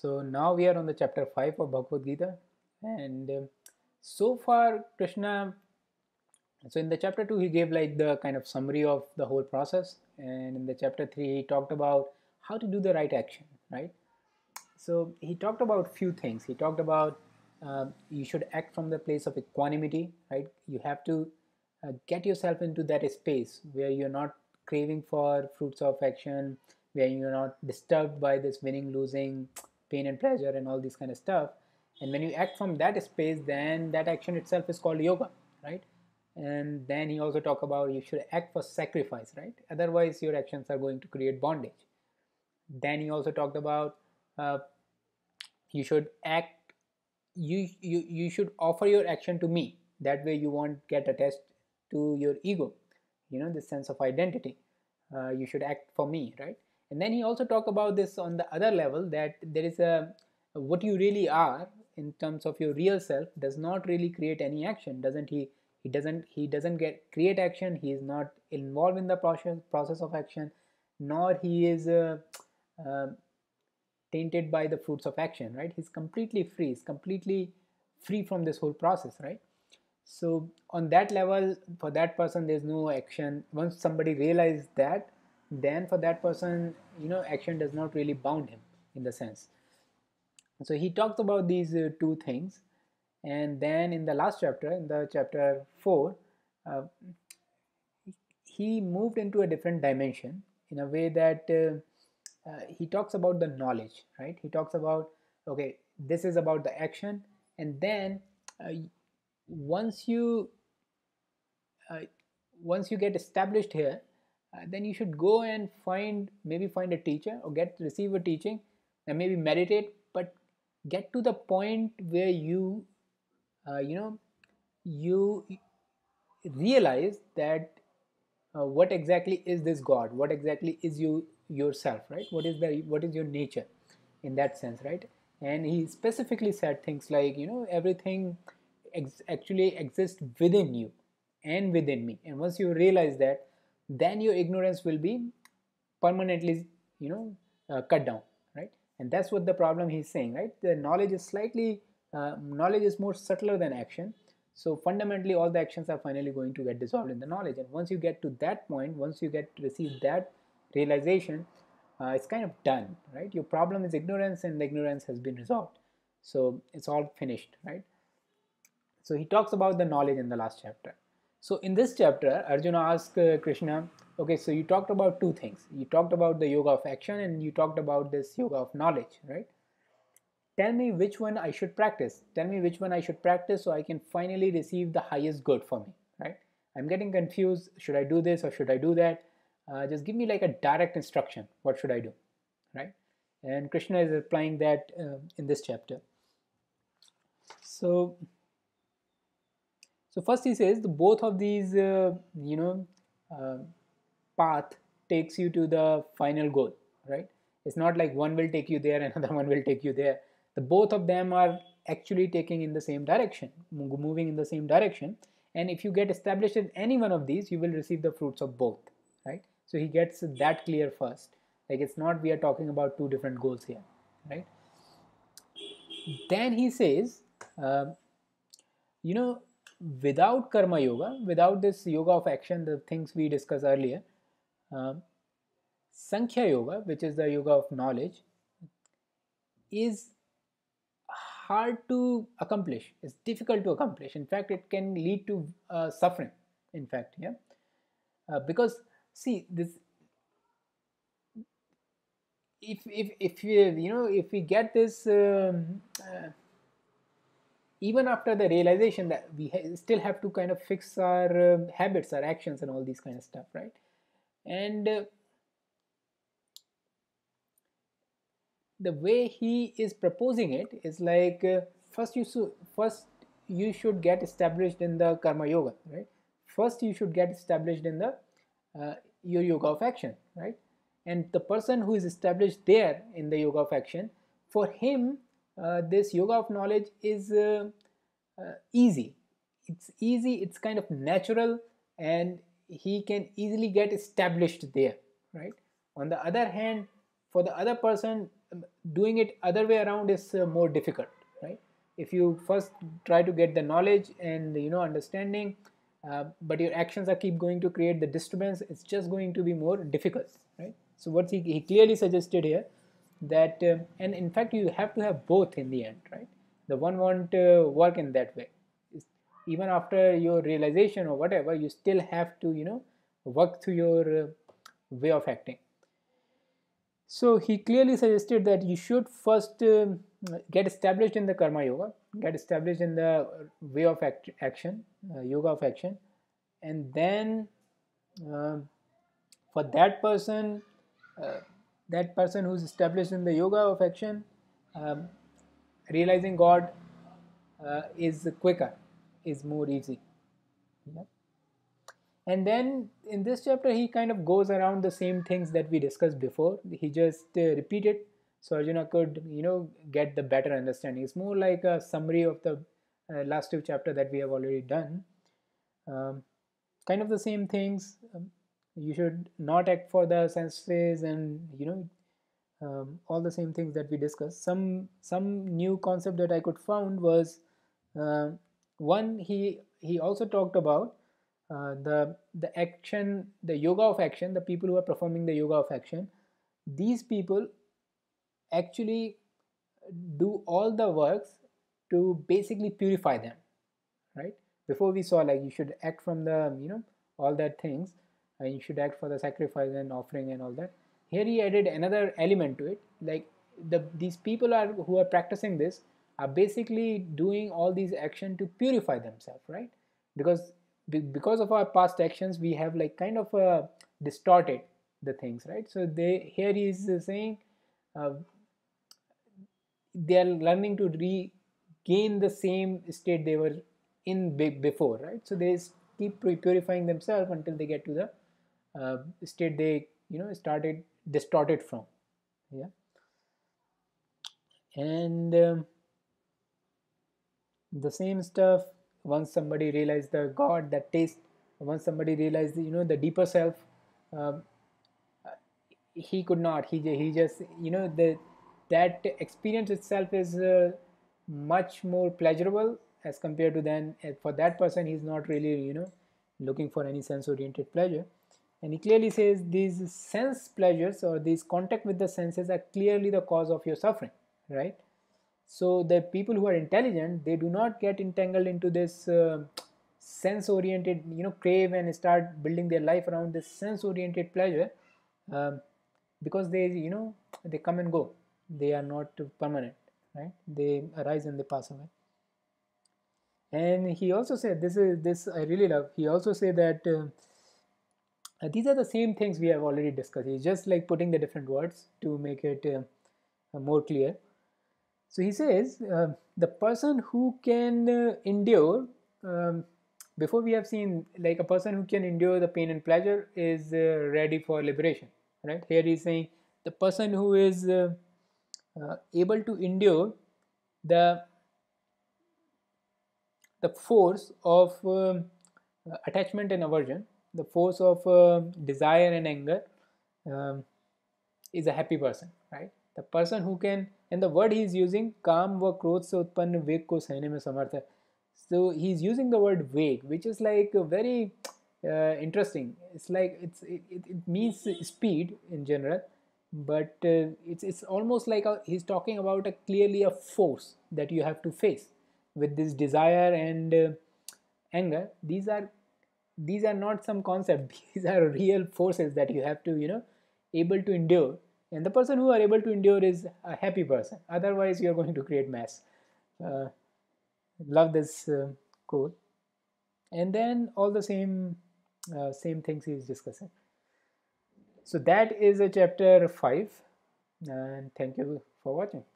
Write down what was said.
So now we are on the chapter 5 of Bhagavad Gita and um, so far Krishna so in the chapter 2 he gave like the kind of summary of the whole process and in the chapter 3 he talked about how to do the right action right so he talked about few things he talked about uh, you should act from the place of equanimity right you have to uh, get yourself into that space where you're not craving for fruits of action where you're not disturbed by this winning losing pain and pleasure and all these kind of stuff and when you act from that space then that action itself is called yoga right and then he also talk about you should act for sacrifice right otherwise your actions are going to create bondage then he also talked about uh, you should act you, you you should offer your action to me that way you won't get attached to your ego you know the sense of identity uh, you should act for me right and then he also talked about this on the other level that there is a what you really are in terms of your real self does not really create any action doesn't he he doesn't he doesn't get create action he is not involved in the process process of action nor he is uh, uh, tainted by the fruits of action right he's completely free he's completely free from this whole process right so on that level for that person there's no action once somebody realizes that then for that person you know action does not really bound him in the sense so he talks about these uh, two things and then in the last chapter in the chapter 4 uh, he moved into a different dimension in a way that uh, uh he talks about the knowledge right he talks about okay this is about the action and then uh, once you uh, once you get established here uh, then you should go and find maybe find a teacher or get receive a teaching and maybe meditate but get to the point where you uh, you know you realize that uh, what exactly is this god what exactly is you yourself right what is the what is your nature in that sense right and he specifically said things like you know everything ex- actually exists within you and within me and once you realize that then your ignorance will be permanently you know uh, cut down right and that's what the problem he's saying right the knowledge is slightly uh, knowledge is more subtler than action so fundamentally all the actions are finally going to get dissolved in the knowledge and once you get to that point once you get to receive that realization uh, it's kind of done right your problem is ignorance and the ignorance has been resolved so it's all finished right so he talks about the knowledge in the last chapter so in this chapter, Arjuna asked uh, Krishna, okay, so you talked about two things. You talked about the yoga of action and you talked about this yoga of knowledge, right? Tell me which one I should practice. Tell me which one I should practice so I can finally receive the highest good for me, right? I'm getting confused. Should I do this or should I do that? Uh, just give me like a direct instruction. What should I do, right? And Krishna is applying that uh, in this chapter. So so first he says the both of these uh, you know uh, path takes you to the final goal, right? It's not like one will take you there, another one will take you there. The both of them are actually taking in the same direction, moving in the same direction. And if you get established in any one of these, you will receive the fruits of both, right? So he gets that clear first. Like it's not we are talking about two different goals here, right? Then he says, uh, you know, without karma yoga, without this yoga of action, the things we discussed earlier, um, Sankhya yoga, which is the yoga of knowledge, is hard to accomplish. It's difficult to accomplish. In fact, it can lead to uh, suffering. In fact, yeah, uh, because see this. If if if we, you know if we get this um, uh, even after the realization that we ha still have to kind of fix our um, habits our actions and all these kind of stuff right and uh, the way he is proposing it is like uh, first you should first you should get established in the karma yoga right first you should get established in the uh, your yoga of action right and the person who is established there in the yoga of action for him uh, this yoga of knowledge is uh, uh, easy it's easy it's kind of natural and he can easily get established there right on the other hand for the other person um, doing it other way around is uh, more difficult right if you first try to get the knowledge and you know understanding uh, but your actions are keep going to create the disturbance it's just going to be more difficult right so what he, he clearly suggested here that uh, and in fact you have to have both in the end right the one won't uh, work in that way even after your realization or whatever you still have to you know work through your uh, way of acting so he clearly suggested that you should first um, get established in the karma yoga get established in the way of act action uh, yoga of action and then um, for that person uh, that person who's established in the yoga of action, um, realizing God uh, is quicker, is more easy. Yeah. And then in this chapter, he kind of goes around the same things that we discussed before. He just uh, repeated so Arjuna could, you know, get the better understanding. It's more like a summary of the uh, last two chapter that we have already done. Um, kind of the same things. Um, you should not act for the senses and you know um, all the same things that we discussed some some new concept that i could found was uh, one he he also talked about uh, the the action the yoga of action the people who are performing the yoga of action these people actually do all the works to basically purify them right before we saw like you should act from the you know all that things uh, you should act for the sacrifice and offering and all that here he added another element to it like the, these people are who are practicing this are basically doing all these action to purify themselves right because because of our past actions we have like kind of uh, distorted the things right so they here he is saying uh, they are learning to regain the same state they were in before right so they keep purifying themselves until they get to the uh, state they you know started distorted from yeah and um, the same stuff once somebody realized the god that taste once somebody realized you know the deeper self um, uh, he could not he he just you know the that experience itself is uh, much more pleasurable as compared to then for that person he's not really you know looking for any sense oriented pleasure and he clearly says these sense pleasures or these contact with the senses are clearly the cause of your suffering right so the people who are intelligent they do not get entangled into this uh, sense oriented you know crave and start building their life around this sense oriented pleasure um, because they you know they come and go they are not permanent right they arise and they pass away and he also said this is this i really love he also said that uh, uh, these are the same things we have already discussed. He's just like putting the different words to make it uh, uh, more clear. So he says uh, the person who can uh, endure, um, before we have seen like a person who can endure the pain and pleasure is uh, ready for liberation, right? Here he's saying the person who is able to endure the the force of um, attachment and aversion the force of uh, desire and anger um, is a happy person right the person who can and the word he is using "kam व क्रोध से उत्पन्न वेग को सहने में so he is using the word "wake," which is like very uh, interesting it's like it's it, it, means speed in general but uh, it's it's almost like a, he's talking about a clearly a force that you have to face with this desire and uh, anger these are these are not some concept these are real forces that you have to you know able to endure and the person who are able to endure is a happy person otherwise you are going to create mess uh, love this uh, quote and then all the same uh, same things he is discussing so that is a chapter 5 and thank you for watching